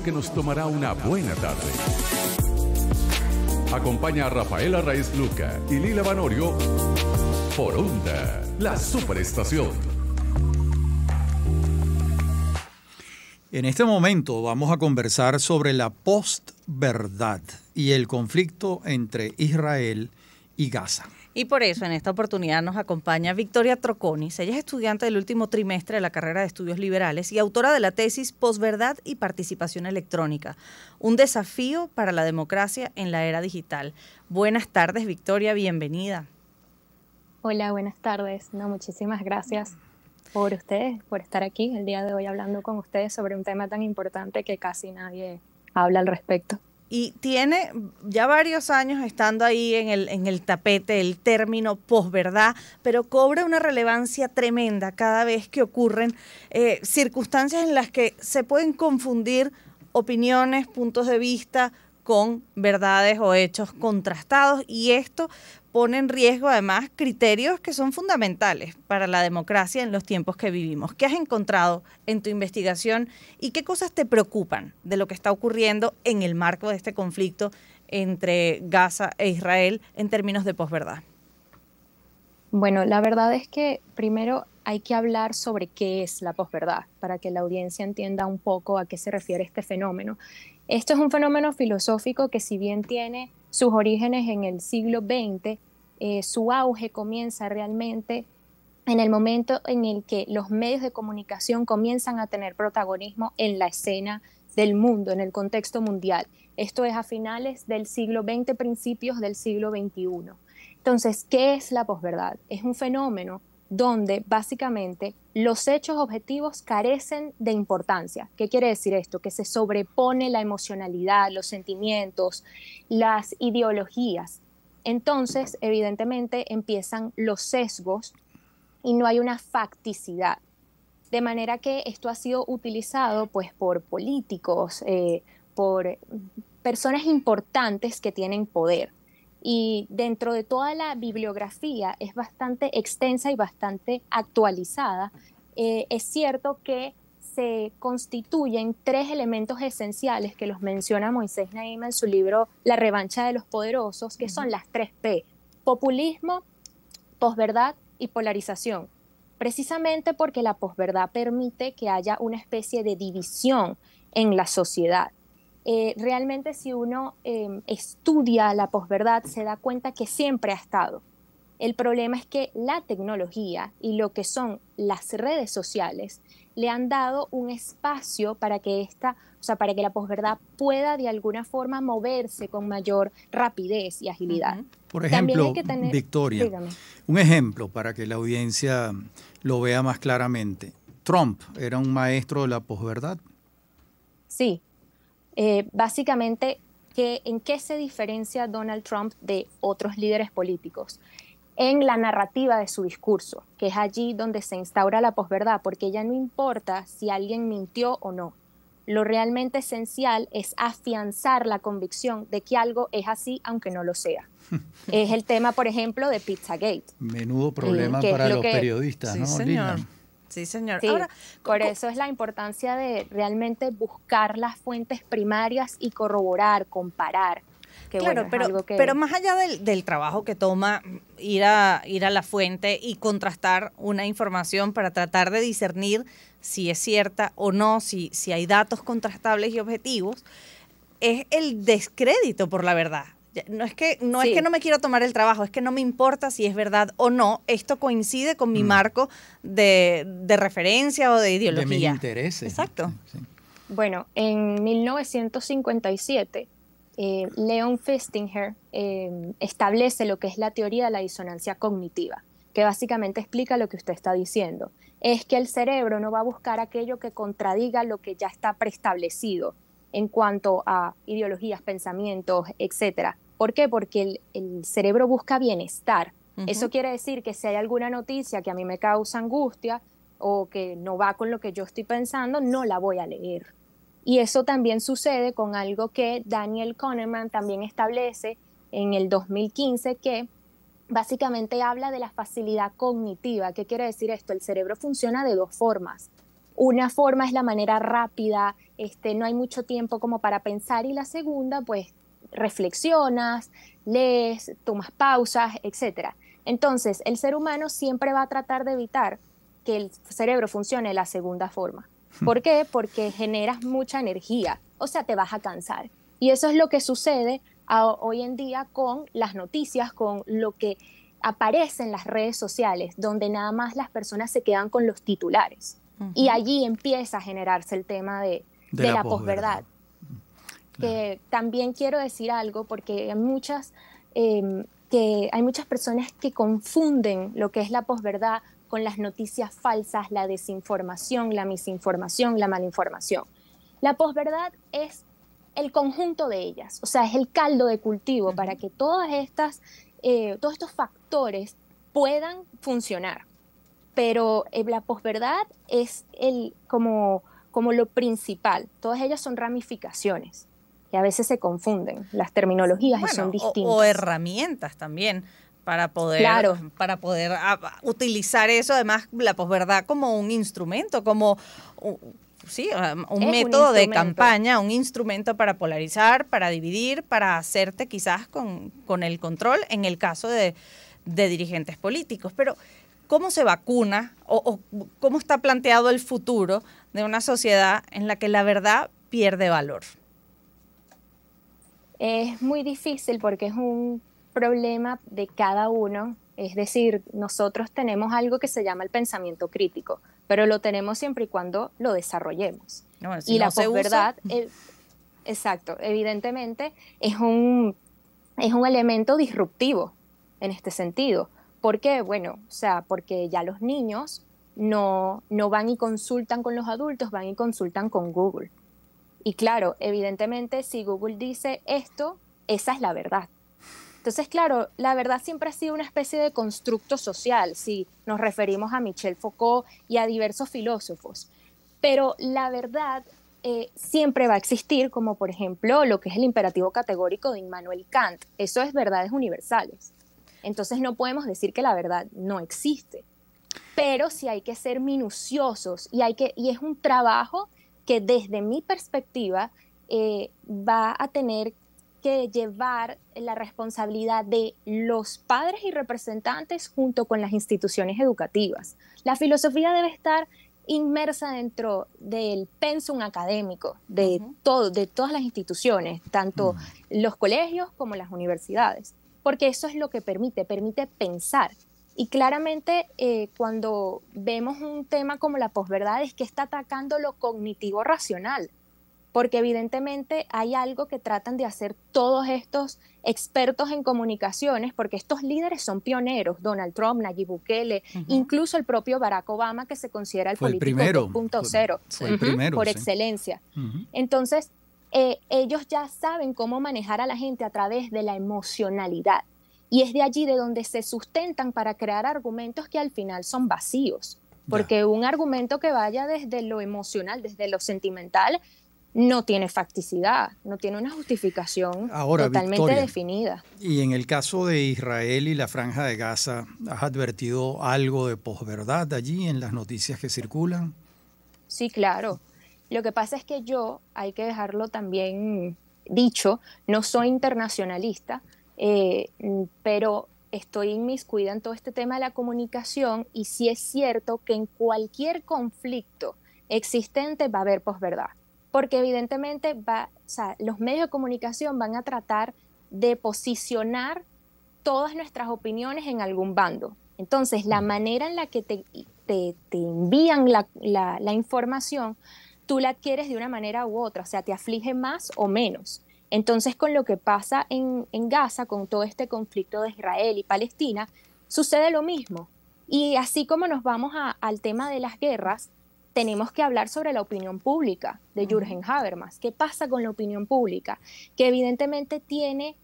que nos tomará una buena tarde. Acompaña a Rafaela Raiz Luca y Lila Vanorio por Onda, la superestación. En este momento vamos a conversar sobre la postverdad y el conflicto entre Israel y Gaza. Y por eso en esta oportunidad nos acompaña Victoria Troconis. Ella es estudiante del último trimestre de la carrera de Estudios Liberales y autora de la tesis Posverdad y Participación Electrónica, un desafío para la democracia en la era digital. Buenas tardes, Victoria, bienvenida. Hola, buenas tardes. No, muchísimas gracias por ustedes, por estar aquí el día de hoy hablando con ustedes sobre un tema tan importante que casi nadie habla al respecto y tiene ya varios años estando ahí en el, en el tapete el término posverdad, pero cobra una relevancia tremenda cada vez que ocurren eh, circunstancias en las que se pueden confundir opiniones, puntos de vista, con verdades o hechos contrastados y esto pone en riesgo además criterios que son fundamentales para la democracia en los tiempos que vivimos. ¿Qué has encontrado en tu investigación y qué cosas te preocupan de lo que está ocurriendo en el marco de este conflicto entre Gaza e Israel en términos de posverdad? Bueno, la verdad es que primero hay que hablar sobre qué es la posverdad para que la audiencia entienda un poco a qué se refiere este fenómeno. Esto es un fenómeno filosófico que si bien tiene sus orígenes en el siglo XX, eh, su auge comienza realmente en el momento en el que los medios de comunicación comienzan a tener protagonismo en la escena del mundo, en el contexto mundial. Esto es a finales del siglo XX, principios del siglo XXI. Entonces, ¿qué es la posverdad? Es un fenómeno donde básicamente los hechos objetivos carecen de importancia. ¿Qué quiere decir esto? Que se sobrepone la emocionalidad, los sentimientos, las ideologías. Entonces, evidentemente, empiezan los sesgos y no hay una facticidad. De manera que esto ha sido utilizado pues, por políticos, eh, por personas importantes que tienen poder y dentro de toda la bibliografía es bastante extensa y bastante actualizada, eh, es cierto que se constituyen tres elementos esenciales que los menciona Moisés Naima en su libro La revancha de los poderosos, que son las tres P, populismo, posverdad y polarización. Precisamente porque la posverdad permite que haya una especie de división en la sociedad. Eh, realmente si uno em, estudia la posverdad se da cuenta que siempre ha estado. El problema es que la tecnología y lo que son las redes sociales le han dado un espacio para que esta, o sea, para que la posverdad pueda de alguna forma moverse con mayor rapidez y agilidad. Por ejemplo, Victoria, un ejemplo para que la audiencia lo vea más claramente. Trump era un maestro de la posverdad. Sí, eh, básicamente que, en qué se diferencia Donald Trump de otros líderes políticos. En la narrativa de su discurso, que es allí donde se instaura la posverdad, porque ya no importa si alguien mintió o no. Lo realmente esencial es afianzar la convicción de que algo es así, aunque no lo sea. es el tema, por ejemplo, de Pizzagate. Menudo eh, problema para los periodistas, ¿no? Sí, señor. por eso es la importancia de realmente buscar las fuentes primarias y corroborar, comparar. Que bueno, pero, pero más allá del, del, trabajo que toma ir a, ir a la fuente y contrastar una información para tratar de discernir si es cierta o no, si, si hay datos contrastables y objetivos, es el descrédito por la verdad. No es que no es que no me quiero tomar el trabajo, es que no me importa si es verdad o no. Esto coincide con mi mm. marco de, referencia o de ideología. De mis intereses. Exacto. Bueno, en 1957, eh, Leon Festinger eh, establece lo que es la teoría de la disonancia cognitiva, que básicamente explica lo que usted está diciendo. Es que el cerebro no va a buscar aquello que contradiga lo que ya está preestablecido en cuanto a ideologías, pensamientos, etcétera ¿Por qué? Porque el, cerebro busca bienestar. Eso quiere decir que si hay alguna noticia que a mí me causa angustia o que no va con lo que yo estoy pensando, no la voy a leer. Y eso también sucede con algo que Daniel Kahneman también establece en el 2015, que básicamente habla de la facilidad cognitiva. ¿Qué quiere decir esto? El cerebro funciona de dos formas. Una forma es la manera rápida, este, no hay mucho tiempo como para pensar y la segunda, pues reflexionas, lees, tomas pausas, etc. Entonces, el ser humano siempre va a tratar de evitar que el cerebro funcione de la segunda forma. ¿Por qué? Porque generas mucha energía, o sea, te vas a cansar. Y eso es lo que sucede hoy en día con las noticias, con lo que aparece en las redes sociales, donde nada más las personas se quedan con los titulares. Y allí empieza a generarse el tema de, la, la posverdad también quiero decir algo porque hay muchas, em, que hay muchas personas que confunden lo que es la posverdad con las noticias falsas, la desinformación, la misinformación, la malinformación. La posverdad es el conjunto de ellas, o sea, es el caldo de cultivo para que todas estas, eh, todos estos factores puedan funcionar. Pero eh, la posverdad es como lo principal, todas ellas son ramificaciones que a veces se confunden las terminologías son distintas. O, herramientas también para poder, para poder ah, utilizar eso, además la posverdad como un instrumento, como sí, ah, un método de campaña, un instrumento para polarizar, para dividir, para hacerte quizás con, con el control en el caso de, dirigentes políticos. Pero cómo se vacuna o, cómo está planteado el futuro de una sociedad en la que la verdad pierde valor es muy difícil porque es un problema de cada uno. Es decir, nosotros tenemos algo que se llama el pensamiento crítico, pero lo tenemos siempre y cuando lo desarrollemos. y la posverdad, exacto, evidentemente es un, es un elemento disruptivo en este sentido. ¿Por qué? Bueno, o sea, porque ya los niños no, no van y consultan con los adultos, van y consultan con Google. Y claro, evidentemente si Google dice esto, esa es la verdad. Entonces, claro, la verdad siempre ha sido una especie de constructo social, si nos referimos a Michel Foucault y a diversos filósofos. Pero la verdad eh, siempre va a existir, como por ejemplo lo que es el imperativo categórico de Immanuel Kant. Eso es verdades universales. Entonces no podemos decir que la verdad no existe. Pero sí hay que ser minuciosos y, hay que, y es un trabajo que desde mi perspectiva eh, va a tener que llevar la responsabilidad de los padres y representantes junto con las instituciones educativas. La filosofía debe estar inmersa dentro del pensum académico de, todo, de todas las instituciones, tanto los colegios como las universidades, porque eso es lo que permite, permite pensar, y claramente eh, cuando vemos un tema como la posverdad es que está atacando lo cognitivo racional, porque evidentemente hay algo que tratan de hacer todos estos expertos en comunicaciones, porque estos líderes son pioneros, Donald Trump, Nayib Bukele, incluso el propio Barack Obama, que se considera el político 2.0, por excelencia. Entonces, eh, ellos ya saben cómo manejar a la gente a través de la emocionalidad. Y es de allí de donde se sustentan para crear argumentos que al final son vacíos. Porque un argumento que vaya desde lo emocional, desde lo sentimental, no tiene facticidad, no tiene una justificación totalmente definida. Y en el caso de Israel y la franja de Gaza, ¿has advertido algo de posverdad allí en las noticias que circulan? Sí, claro. Lo que pasa es que yo, hay que dejarlo también dicho, no soy internacionalista, eh, mm, pero estoy inmiscuida en todo este tema de la comunicación y si es cierto que en cualquier conflicto existente va a haber posverdad, porque evidentemente va, los medios de comunicación van a tratar de posicionar todas nuestras opiniones en algún bando. Entonces, la mm. manera en la que te, te, envían la, la información, tú la quieres de una manera u otra, o sea, te aflige más o menos. Entonces, con lo que pasa en, Gaza, con todo este conflicto de Israel y Palestina, sucede lo mismo. Y así como nos vamos al tema de las guerras, tenemos que hablar sobre la opinión pública de Jürgen Habermas. ¿Qué pasa con la opinión pública? Que evidentemente tiene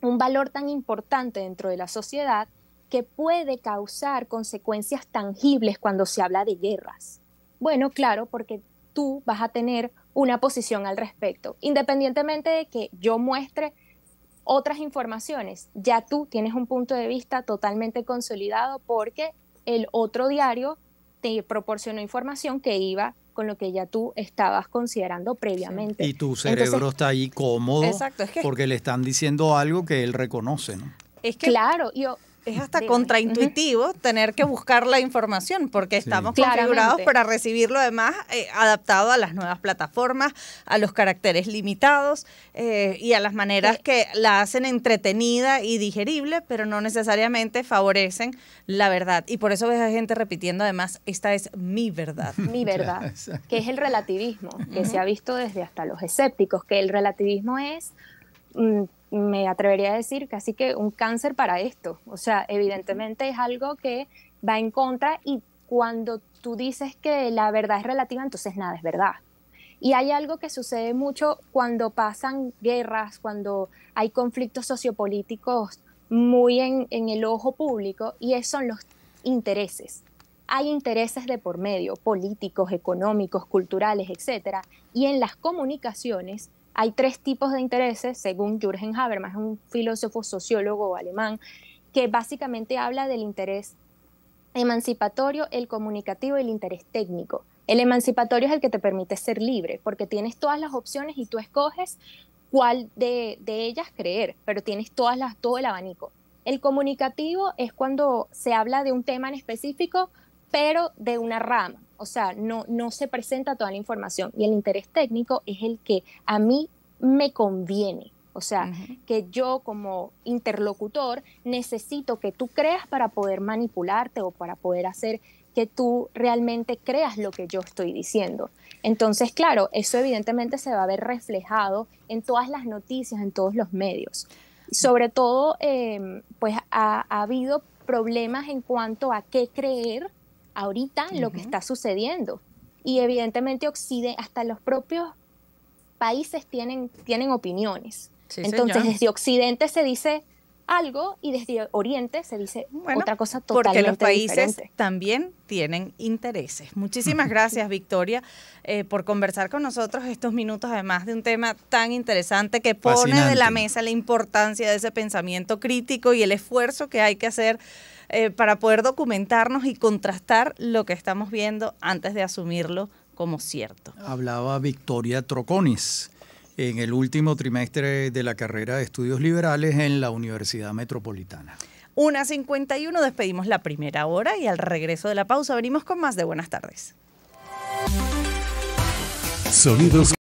un valor tan importante dentro de la sociedad que puede causar consecuencias tangibles cuando se habla de guerras. Bueno, claro, porque tú vas a tener una posición al respecto. Independientemente de que yo muestre otras informaciones, ya tú tienes un punto de vista totalmente consolidado porque el otro diario te proporcionó información que iba con lo que ya tú estabas considerando previamente. Y tu cerebro está ahí cómodo porque le están diciendo algo que él reconoce, ¿no? Es claro, yo, es hasta contraintuitivo tener que buscar la información porque estamos configurados para recibirlo además demás eh, adaptado a las nuevas plataformas, a los caracteres limitados eh, y a las maneras que la hacen entretenida y digerible, pero no necesariamente favorecen la verdad. Y por eso ves a gente repitiendo además, esta es mi verdad. Mi verdad, que es el relativismo, que se ha visto desde hasta los escépticos, que el relativismo es... Mm, me atrevería a decir casi que un cáncer para esto. O sea, evidentemente es algo que va en contra y cuando tú dices que la verdad es relativa, entonces nada es verdad. Y hay algo que sucede mucho cuando pasan guerras, cuando hay conflictos sociopolíticos muy en, el ojo público, y esos son los intereses. Hay intereses de por medio, políticos, económicos, culturales, etcétera, y en las comunicaciones hay tres tipos de intereses, según Jürgen Habermas, un filósofo sociólogo alemán, que básicamente habla del interés emancipatorio, el comunicativo y el interés técnico. El emancipatorio es el que te permite ser libre, porque tienes todas las opciones y tú escoges cuál de, ellas creer, pero tienes todas las, todo el abanico. El comunicativo es cuando se habla de un tema en específico, pero de una rama o sea, no, no se presenta toda la información. Y el interés técnico es el que a mí me conviene. O sea, que yo como interlocutor necesito que tú creas para poder manipularte o para poder hacer que tú realmente creas lo que yo estoy diciendo. Entonces, claro, eso evidentemente se va a ver reflejado en todas las noticias, en todos los medios. Sobre todo, em, pues ha habido problemas en cuanto a qué creer ahorita lo que está sucediendo. Y evidentemente Occidente... hasta los propios países tienen, tienen opiniones. Entonces, desde Occidente se dice, algo y desde Oriente se dice otra cosa totalmente Porque los países también tienen intereses. Muchísimas gracias, Victoria, eh, por conversar con nosotros estos minutos, además de un tema tan interesante que pone de la mesa la importancia de ese pensamiento crítico y el esfuerzo que hay que hacer eh, para poder documentarnos y contrastar lo que estamos viendo antes de asumirlo como cierto. Hablaba Victoria Troconis en el último trimestre de la carrera de estudios liberales en la Universidad Metropolitana. Una 51, despedimos la primera hora y al regreso de la pausa venimos con más de Buenas tardes. Sonidos